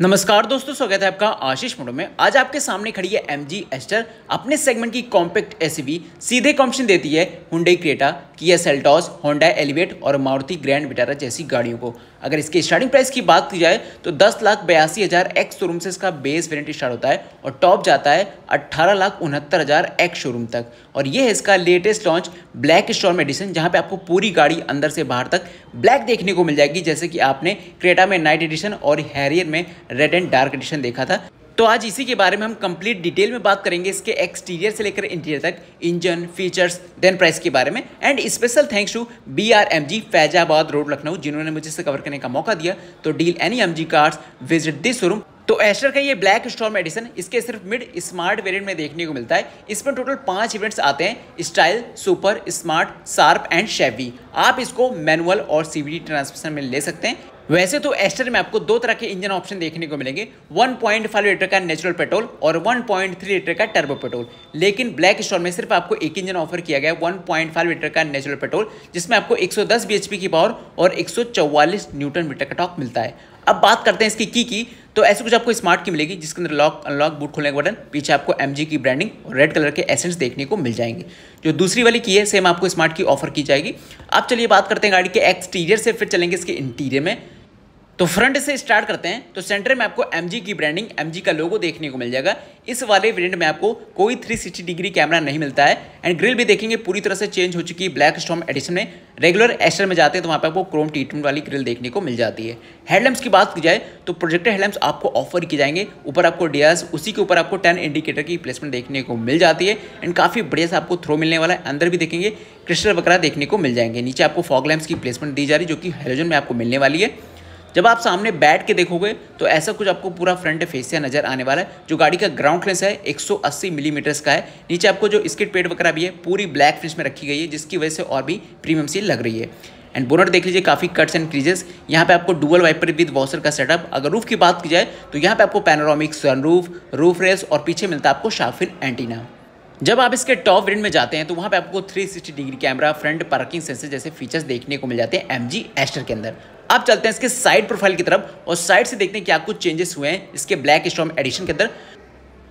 नमस्कार दोस्तों स्वागत है आपका आशीष मोडो में आज आपके सामने खड़ी है एम जी एस्टर अपने सेगमेंट की कॉम्पैक्ट एस सीधे कॉम्पिशन देती है Hyundai Creta Kia Seltos Honda Elevate और मारुति ग्रैंड विटारा जैसी गाड़ियों को अगर इसके स्टार्टिंग प्राइस की बात की जाए तो दस लाख बयासी हज़ार एक्स शोरूम से इसका बेस वेरियंट स्टार्ट होता है और टॉप जाता है अट्ठारह लाख उनहत्तर हज़ार एक्स शोरूम तक और ये है इसका latest launch black storm edition जहाँ पे आपको पूरी गाड़ी अंदर से बाहर तक ब्लैक देखने को मिल जाएगी जैसे कि आपने क्रेटा में नाइट एडिशन और हैरियर में रेड एंड डार्क एडिशन देखा था तो आज इसी के बारे में हम कंप्लीट डिटेल में बात करेंगे इसके एक्सटीरियर से लेकर इंटीरियर तक इंजन फीचर्स देन प्राइस के बारे में and special thanks to B R M G Faizabad road Lucknow जिन्होंने मुझे इसे कवर करने का मौका दिया तो deal any M G cars visit this showroom तो एस्टर का ये ब्लैक स्टॉर्म एडिशन इसके सिर्फ मिड स्मार्ट वेरिएंट में देखने को मिलता है इसमें टोटल पांच इवेंट्स आते हैं style super smart sharp and savvy आप इसको मैनुअल और सीवीडी ट्रांसमिशन में ले सकते हैं वैसे तो एस्टर में आपको दो तरह के इंजन ऑप्शन देखने को मिलेंगे 1.5 लीटर का नेचुरल पेट्रोल और 1.3 लीटर का टर्बो पेट्रोल लेकिन ब्लैक स्टोर में सिर्फ आपको एक इंजन ऑफर किया गया 1.5 लीटर का नेचुरल पेट्रोल जिसमें आपको 110 bhp की पावर और 144 न्यूटन मीटर का टॉक मिलता है अब बात करते हैं इसकी की की तो ऐसे कुछ आपको स्मार्ट की मिलेगी जिसके अंदर लॉक अनलॉक बूट खोलने का बटन पीछे आपको एम की ब्रांडिंग और रेड कलर के एसेंस देखने को मिल जाएंगे जो दूसरी वाली की है सेम आपको स्मार्ट की ऑफर की जाएगी अब चलिए बात करते हैं गाड़ी के एक्सटीरियर से फिर चलेंगे इसके इंटीरियर में तो फ्रंट से स्टार्ट करते हैं तो सेंटर में आपको एम की ब्रांडिंग एम का लोगो देखने को मिल जाएगा इस वाले वेरियंट में आपको कोई 360 डिग्री कैमरा नहीं मिलता है एंड ग्रिल भी देखेंगे पूरी तरह से चेंज हो चुकी है ब्लैक स्टॉम एडिशन में रेगुलर एस्टर में जाते हैं तो वहाँ पर आपको क्रोम ट्रीटमेंट वाली ग्रिल देखने को मिल जाती है हेडलैम्प्स की बात की जाए तो प्रोजेक्टर हेडलैम्प्स आपको ऑफर किए जाएंगे ऊपर आपको डीएस उसी के ऊपर आपको टेन इंडिकेटर की प्लेसमेंट देखने को मिल जाती है एंड काफ़ी बढ़िया से आपको थ्रो मिलने वाला है अंदर भी देखेंगे क्रिस्टल वगैरह देखने को मिल जाएंगे नीचे आपको फॉग लैम्प्स की प्लेसमेंट दी जा रही है जो कि हेलोजन में आपको मिलने वाली है जब आप सामने बैठ के देखोगे तो ऐसा कुछ आपको पूरा फ्रंट फेसिया नजर आने वाला है जो गाड़ी का ग्राउंड क्लेंस है 180 मिलीमीटर्स का है नीचे आपको जो स्किट पेड वगैरह भी है पूरी ब्लैक फिनिश में रखी गई है जिसकी वजह से और भी प्रीमियम सी लग रही है एंड बोनट देख लीजिए काफ़ी कट्स एंड क्रीजेस यहाँ पे आपको डुअल वाइपर विद वॉशर का सेटअप अगर रूफ की बात की जाए तो यहाँ पे आपको पैनोरामिक सनरूफ रूफ रेस और पीछे मिलता है आपको शाफिन एंटीना जब आप इसके टॉप वेरिएंट में जाते हैं तो वहाँ पे आपको 360 degree camera front parking sensor जैसे फीचर्स देखने को मिल जाते हैं एम जी एस्टर के अंदर अब चलते हैं इसके साइड प्रोफाइल की तरफ और साइड से देखते हैं क्या कुछ चेंजेस हुए हैं इसके ब्लैक स्टॉम एडिशन के अंदर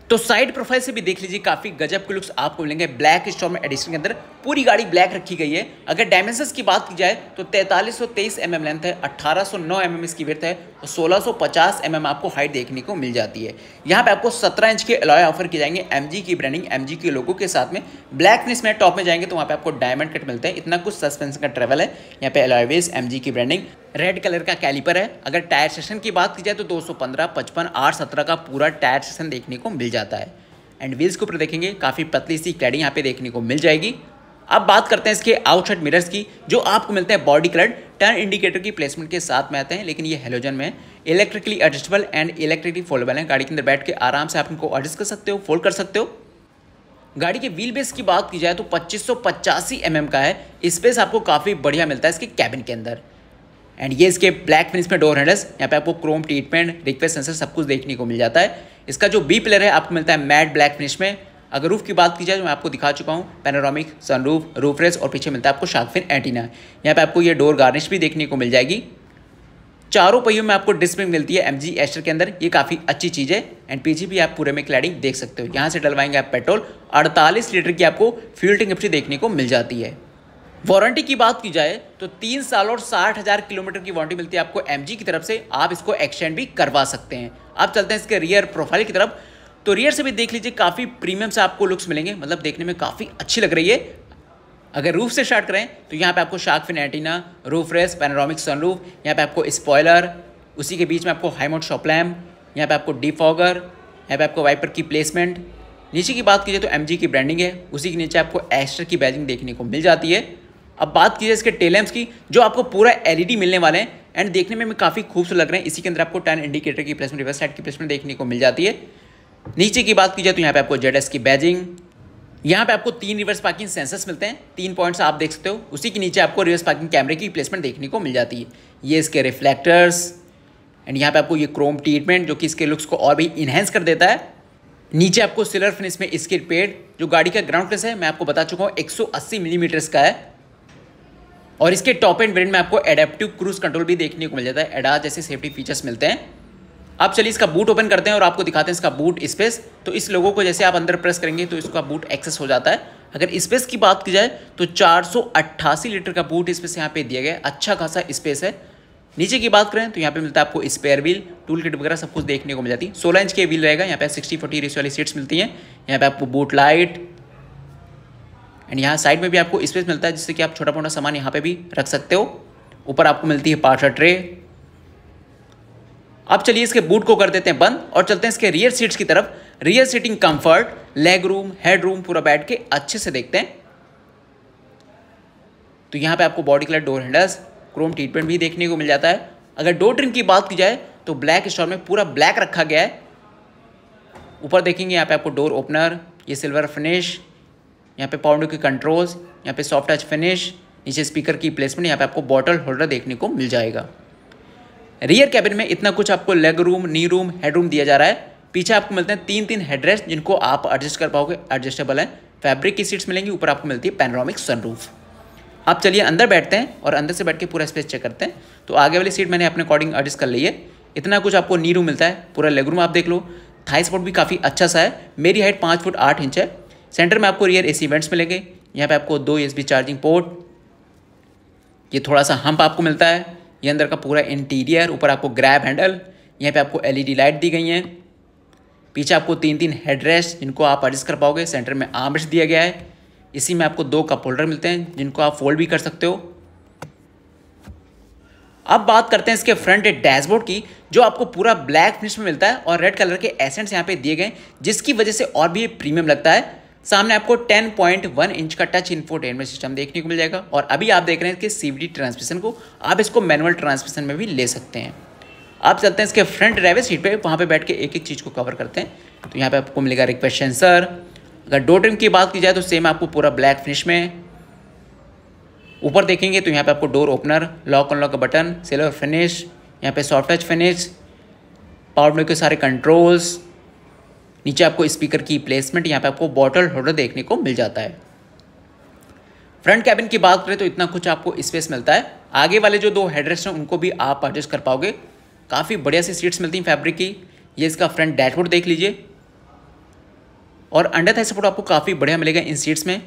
तो साइड प्रोफाइल से भी देख लीजिए काफ़ी गजब के लुक्स आपको मिलेंगे ब्लैक में एडिशन के अंदर पूरी गाड़ी ब्लैक रखी गई है अगर डायमेंशन की बात की जाए तो तैंतालीस सौ तेईस एम एम लेंथ है अट्ठारह सौ नौ एम mm एम इसकी विर्थ है और सोलह सौ पचास एम mm एम आपको हाइट देखने को मिल जाती है यहाँ पे आपको सत्रह इंच के अलॉय ऑफर किए जाएंगे एम जी की ब्रांडिंग एम जी के लोगों के साथ में ब्लैकनेस में टॉप में जाएंगे तो वहाँ पे आपको डायमंड कट मिलता है इतना कुछ सस्पेंस का ट्रेवल है यहाँ पे अलॉयवेज एम जी की ब्रांडिंग रेड कलर का कैलिपर है अगर टायर सेशन की बात की जाए तो 215, 55, 817 का पूरा टायर सेशन देखने को मिल जाता है एंड व्हील्स के ऊपर देखेंगे काफ़ी पतली सी क्लैडिंग यहाँ पे देखने को मिल जाएगी अब बात करते हैं इसके आउटसाइड मिरर्स की जो आपको मिलते हैं बॉडी कलर टर्न इंडिकेटर की प्लेसमेंट के साथ में आते हैं लेकिन ये हेलोजन में electrically adjustable and electrically foldable है गाड़ी के अंदर बैठ के आराम से आप इनको एडजस्ट कर सकते हो फोल्ड कर सकते हो गाड़ी के व्हील बेस की बात की जाए तो पच्चीस सौ mm का है स्पेस आपको काफ़ी बढ़िया मिलता है इसके कैबिन के अंदर एंड ये इसके ब्लैक फिनिश में डोर हैंडल्स यहाँ पे आपको क्रोम ट्रीटमेंट रिक्वेस्ट सेंसर सब कुछ देखने को मिल जाता है इसका जो बी प्लेयर है आपको मिलता है मैट ब्लैक फिनिश में अगर रूफ की बात की जाए तो मैं आपको दिखा चुका हूँ पैनोरामिक सनरूफ रूफ रेस और पीछे मिलता है आपको शार्कफिन एंटीना यहाँ पे आपको ये डोर गार्निश भी देखने को मिल जाएगी चारों पहियों में आपको डिस्प्ले मिलती है एम जी एस्टर के अंदर ये काफ़ी अच्छी चीज़ है एंड पीछे भी आप पूरे में क्लैडिंग देख सकते हो यहाँ से डलवाएंगे आप पेट्रोल अड़तालीस लीटर की आपको फ्यूल टिंग देखने को मिल जाती है वारंटी की बात की जाए तो तीन साल और साठ हज़ार किलोमीटर की वारंटी मिलती है आपको एम की तरफ से आप इसको एक्सटेंड भी करवा सकते हैं अब चलते हैं इसके रियर प्रोफाइल की तरफ तो रियर से भी देख लीजिए काफ़ी प्रीमियम से आपको लुक्स मिलेंगे मतलब देखने में काफ़ी अच्छी लग रही है अगर रूफ से स्टार्ट करें तो यहाँ पे आपको shark fin antenna roof rails sun sunroof यहाँ पे आपको स्पॉयलर उसी के बीच में आपको हाईमोट शॉपलैम यहाँ पे आपको डिफॉगर यहाँ पे आपको वाइपर की प्लेसमेंट नीचे की बात कीजिए तो एम की ब्रांडिंग है उसी के नीचे आपको एक्स्ट्रा की बैजिंग देखने को मिल जाती है अब बात की जाए इसके टेलेम्स की जो आपको पूरा एलईडी मिलने वाले हैं एंड देखने में, में काफ़ी खूबसूरत लग रहे हैं इसी के अंदर आपको टेन इंडिकेटर की प्लेसमेंट रिवर्स साइड की प्लेसमेंट देखने को मिल जाती है नीचे की बात की जाए तो यहाँ पे आपको जेड की बैजिंग यहाँ पे आपको तीन रिवर्स पार्किंग सेंसर्स मिलते हैं तीन पॉइंट्स आप देख सकते हो उसी के नीचे आपको रिवर्स पार्किंग कैमरे की प्लेसमेंट देखने को मिल जाती है ये इसके रिफ्लेक्टर्स एंड यहाँ पे आपको ये क्रोम ट्रीटमेंट जो कि इसके लुक्स को और भी इन्हेंस कर देता है नीचे आपको सिलर फिनिश में इसके पेड जो गाड़ी का ग्राउंड प्लेस है मैं आपको बता चुका हूँ 180 मिलीमीटर्स mm का है और इसके टॉप एंड ब्रेंड में आपको एडेप्टिव क्रूज कंट्रोल भी देखने को मिल जाता है एडा जैसे सेफ्टी फीचर्स मिलते हैं आप चलिए इसका बूट ओपन करते हैं और आपको दिखाते हैं इसका बूट स्पेस तो इस लोगों को जैसे आप अंदर प्रेस करेंगे तो इसका बूट एक्सेस हो जाता है अगर स्पेस की बात की जाए तो चार लीटर का बूट स्पेस यहाँ पे दिया गया अच्छा खासा स्पेस है नीचे की बात करें तो यहाँ पे मिलता है आपको स्पेयर व्हील टूल किट वगैरह सब कुछ देखने को मिल जाती है सोलह इंच के व्हील रहेगा यहाँ पे सिक्सटी फोर्टी रेस वाली सीट्स मिलती हैं यहाँ पे आपको बूट लाइट एंड यहाँ साइड में भी आपको स्पेस मिलता है जिससे कि आप छोटा मोटा सामान यहाँ पे भी रख सकते हो ऊपर आपको मिलती है पार्सल ट्रे अब चलिए इसके बूट को कर देते हैं बंद और चलते हैं इसके रियर सीट्स की तरफ rear seating comfort leg room head room पूरा बैठ के अच्छे से देखते हैं तो यहाँ पे आपको body colour door handles chrome treatment भी देखने को मिल जाता है अगर डोर ट्रिम की बात की जाए तो ब्लैक स्टॉल में पूरा ब्लैक रखा गया है ऊपर देखेंगे यहाँ पे आपको डोर ओपनर ये सिल्वर फिनिश यहाँ पे पाउंड के कंट्रोल्स यहाँ पे सॉफ्ट टच फिनिश नीचे स्पीकर की प्लेसमेंट यहाँ पे आपको बॉटल होल्डर देखने को मिल जाएगा रियर कैबिन में इतना कुछ आपको leg room knee room head room दिया जा रहा है पीछे आपको मिलते हैं तीन तीन हेडरेस्ट जिनको आप एडजस्ट कर पाओगे एडजस्टेबल हैं फैब्रिक की सीट्स मिलेंगी ऊपर आपको मिलती है पैनोरामिक सनरूफ आप चलिए अंदर बैठते हैं और अंदर से बैठ के पूरा स्पेस चेक करते हैं तो आगे वाली सीट मैंने अपने अकॉर्डिंग एडजस्ट कर ली है इतना कुछ आपको नी रूम मिलता है पूरा लेग रूम आप देख लो थाई स्पॉट भी काफ़ी अच्छा सा है मेरी हाइट पाँच फुट आठ इंच है सेंटर में आपको रियर एसी इवेंट्स मिलेंगे यहाँ पे आपको दो यूएसबी चार्जिंग पोर्ट ये थोड़ा सा हम्प आपको मिलता है ये अंदर का पूरा इंटीरियर ऊपर आपको ग्रैब हैंडल यहाँ पे आपको एलईडी लाइट दी गई हैं पीछे आपको तीन तीन हेडरेस्ट जिनको आप एडजस्ट कर पाओगे सेंटर में आर्मरेस्ट दिया गया है इसी में आपको दो कप होल्डर मिलते हैं जिनको आप फोल्ड भी कर सकते हो अब बात करते हैं इसके फ्रंट डैशबोर्ड की जो आपको पूरा ब्लैक फिनिश में मिलता है और रेड कलर के एसेंट्स यहाँ पे दिए गए जिसकी वजह से और भी प्रीमियम लगता है सामने आपको 10.1 इंच का टच इन्फोटेनमेंट सिस्टम देखने को मिल जाएगा और अभी आप देख रहे हैं कि सीवीडी ट्रांसमिशन को आप इसको मैनुअल ट्रांसमिशन में भी ले सकते हैं आप चलते हैं इसके फ्रंट ड्राइवर सीट पे वहाँ पे बैठ के एक एक चीज़ को कवर करते हैं तो यहाँ पे आपको मिलेगा रिक्वेस्ट सेंसर अगर डो ट्रिम की बात की जाए तो सेम आपको पूरा ब्लैक फिनिश में ऊपर देखेंगे तो यहाँ पे आपको डोर ओपनर लॉक अनलॉक का बटन सिल्वर फिनिश यहाँ पे सॉफ्ट टच फिनिश पावर के सारे कंट्रोल्स नीचे आपको स्पीकर की प्लेसमेंट यहाँ पे आपको बॉटल होल्डर देखने को मिल जाता है फ्रंट कैबिन की बात करें तो इतना कुछ आपको स्पेस मिलता है आगे वाले जो दो हेडरेस्ट हैं उनको भी आप एडजस्ट कर पाओगे काफ़ी बढ़िया सी सीट्स मिलती हैं फैब्रिक की ये इसका फ्रंट डैशबोर्ड देख लीजिए और अंडर था सपोर्ट आपको काफ़ी बढ़िया मिलेगा इन सीट्स में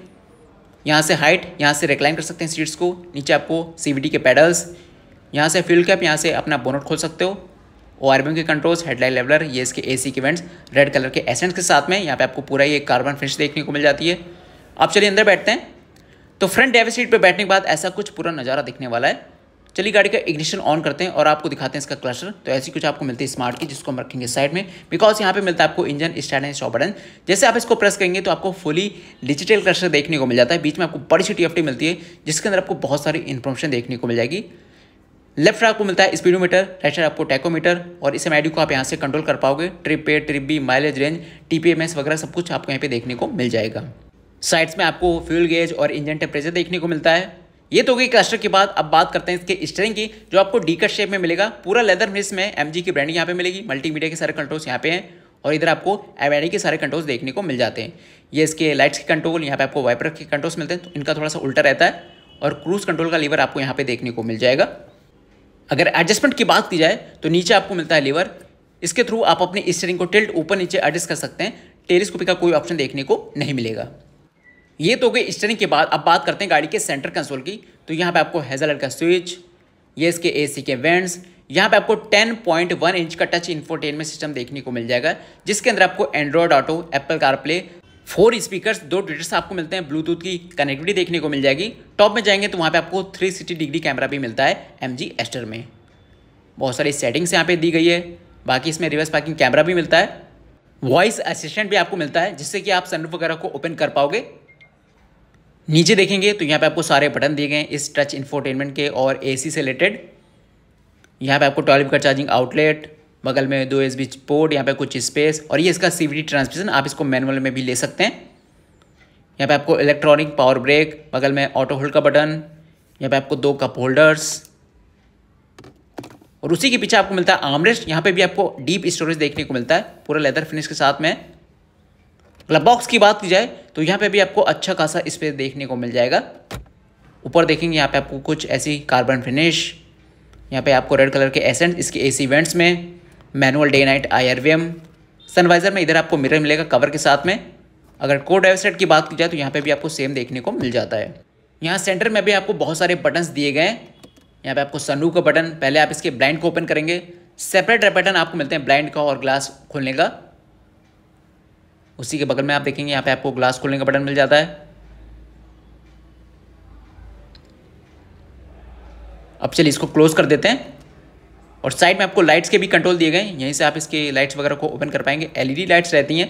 यहाँ से हाइट यहाँ से रिक्लाइन कर सकते हैं सीट्स को नीचे आपको सी के पैडल्स यहाँ से फ्यूल कैप यहाँ से अपना बोनट खोल सकते हो ओ के कंट्रोल्स हेडलाइन लेवलर ये इसके A C vents red colour के एसेंट्स के साथ में यहाँ पे आपको पूरा ये कार्बन फिनिश देखने को मिल जाती है आप चलिए अंदर बैठते हैं तो फ्रंट डेव सीट पर बैठने के बाद ऐसा कुछ पूरा नज़ारा दिखने वाला है चलिए गाड़ी का इग्निशन ऑन करते हैं और आपको दिखाते हैं इसका क्लस्टर तो ऐसी कुछ आपको मिलती है स्मार्ट की जिसको हम रखेंगे साइड में बिकॉज यहाँ पे मिलता है आपको engine start and stop button जैसे आप इसको प्रेस करेंगे तो आपको फुली डिजिटल क्लस्टर देखने को मिल जाता है बीच में आपको बड़ी सी टी मिलती है जिसके अंदर आपको बहुत सारी इन्फॉर्मेशन देखने को मिल जाएगी लेफ्ट आपको मिलता है स्पीडोमीटर राइट साइड आपको टैकोमीटर और इस एम को आप यहाँ से कंट्रोल कर पाओगे ट्रिप पे trip B mileage range T वगैरह सब कुछ आपको यहाँ पे देखने को मिल जाएगा साइड्स में आपको फ्यूल गेज और इंजन टेम्परेचर देखने को मिलता है ये तो गई क्लस्टर के बाद अब बात करते हैं इसके स्टेरिंग की जो आपको डी कट शेप में मिलेगा पूरा लेदर मिस में एम की ब्रांड यहाँ पे मिलेगी मल्टीमीडिया के सारे कंट्रोल्स यहाँ पे हैं और इधर आपको एम के सारे कंट्रोल्स देखने को मिल जाते हैं ये इसके लाइट्स के कंट्रोल यहाँ पे आपको वाइपर के कंट्रोल्स मिलते हैं तो इनका थोड़ा सा उल्टा रहता है और क्रूज कंट्रोल का लीवर आपको यहाँ पे देखने को मिल जाएगा अगर एडजस्टमेंट की बात की जाए तो नीचे आपको मिलता है लीवर इसके थ्रू आप अपने स्टेयरिंग को टिल्ट ऊपर नीचे एडजस्ट कर सकते हैं टेलीस्कोपी का कोई ऑप्शन देखने को नहीं मिलेगा ये तो गई स्टेयरिंग के बाद अब बात करते हैं गाड़ी के सेंटर कंसोल की तो यहाँ पे आपको हेजलर का स्विच ये इसके एसी के वेंट्स यहाँ पे आपको 10.1 इंच का टच इन्फोटेनमेंट सिस्टम देखने को मिल जाएगा जिसके अंदर आपको Android Auto Apple CarPlay four speakers दो ट्विटर्स आपको मिलते हैं ब्लूटूथ की कनेक्टिविटी देखने को मिल जाएगी टॉप में जाएंगे तो वहाँ पे आपको 360 डिग्री कैमरा भी मिलता है एम जी एस्टर में बहुत सारी सेटिंग्स यहाँ पे दी गई है बाकी इसमें रिवर्स पार्किंग कैमरा भी मिलता है वॉइस असिस्टेंट भी आपको मिलता है जिससे कि आप सनरूफ वगैरह को ओपन कर पाओगे नीचे देखेंगे तो यहाँ पर आपको सारे बटन दिए गए इस टच इन्फोटेनमेंट के और ए से रिलेटेड यहाँ पर आपको टॉयलेट का चार्जिंग आउटलेट बगल में दो एस बी पोर्ट यहाँ पे कुछ स्पेस और ये इसका सीवीडी ट्रांसमिशन आप इसको मैनुअल में भी ले सकते हैं यहाँ पे आपको इलेक्ट्रॉनिक पावर ब्रेक बगल में ऑटो होल्ड का बटन यहाँ पे आपको दो कप होल्डर्स और उसी के पीछे आपको मिलता है आमरेस्ट यहाँ पे भी आपको डीप स्टोरेज देखने को मिलता है पूरा लेदर फिनिश के साथ में क्लब मतलब बॉक्स की बात की जाए तो यहाँ पे भी आपको अच्छा खासा स्पेस देखने को मिल जाएगा ऊपर देखेंगे यहाँ पे आपको कुछ ऐसी कार्बन फिनिश यहाँ पे आपको रेड कलर के एसेंट इसके एसी वेंट्स में manual day night I sun visor में इधर आपको मिरर मिलेगा कवर के साथ में अगर कोड वेबसाइट की बात की जाए तो यहाँ पे भी आपको सेम देखने को मिल जाता है यहाँ सेंटर में भी आपको बहुत सारे बटन्स दिए गए हैं यहाँ पे आपको सनू का बटन पहले आप इसके ब्लाइंड को ओपन करेंगे सेपरेट बटन आपको मिलते हैं ब्लाइंड का और ग्लास खोलने का उसी के बगल में आप देखेंगे यहाँ पे आपको ग्लास खोलने का बटन मिल जाता है अब चलिए इसको क्लोज कर देते हैं और साइड में आपको लाइट्स के भी कंट्रोल दिए गए यहीं से आप इसके लाइट्स वगैरह को ओपन कर पाएंगे एलईडी लाइट्स रहती हैं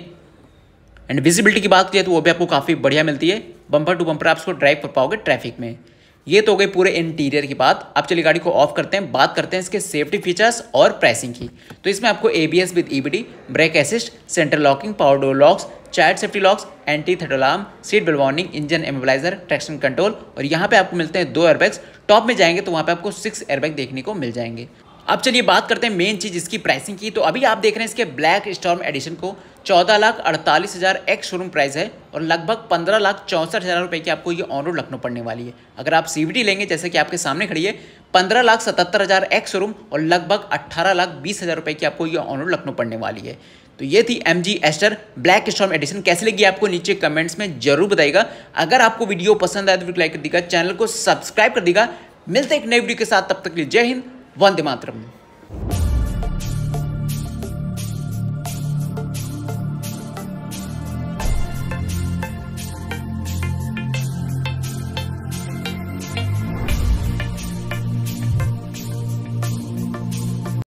एंड विजिबिलिटी की बात की तो वो भी आपको काफ़ी बढ़िया मिलती है बम्पर टू बम्पर आप इसको ड्राइव कर पाओगे ट्रैफिक में ये तो हो गई पूरे इंटीरियर की बात आप चलिए गाड़ी को ऑफ करते हैं बात करते हैं इसके सेफ्टी फीचर्स और प्राइसिंग की तो इसमें आपको A B S with E B D brake assist centre locking power door locks child safety locks anti थेटोलाम alarm seat belt warning engine immobiliser traction control और यहाँ पे आपको मिलते हैं दो एयरबैग्स टॉप में जाएंगे तो वहाँ पे आपको सिक्स एयरबैग देखने को मिल जाएंगे अब चलिए बात करते हैं मेन चीज़ इसकी प्राइसिंग की तो अभी आप देख रहे हैं इसके ब्लैक स्टॉर्म एडिशन को चौदह लाख अड़तालीस हज़ार एक्स शोरूम प्राइस है और लगभग पंद्रह लाख चौंसठ हज़ार रुपये की आपको ये ऑन रोड लखनऊ पड़ने वाली है अगर आप सी लेंगे जैसे कि आपके सामने खड़ी है पंद्रह लाख सतहत्तर हज़ार एक्स शोरूम और लगभग अट्ठारह लाख बीस हज़ार रुपये की आपको ये ऑन रोड लखनऊ पड़ने वाली है तो ये थी M G Astor black storm edition कैसे लगी आपको नीचे कमेंट्स में जरूर बताएगा अगर आपको वीडियो पसंद आए तो वीडियो लाइक कर देगा चैनल को सब्सक्राइब कर देगा मिलते एक नए वीडियो के साथ तब तक के लिए जय हिंद वंदे मातरम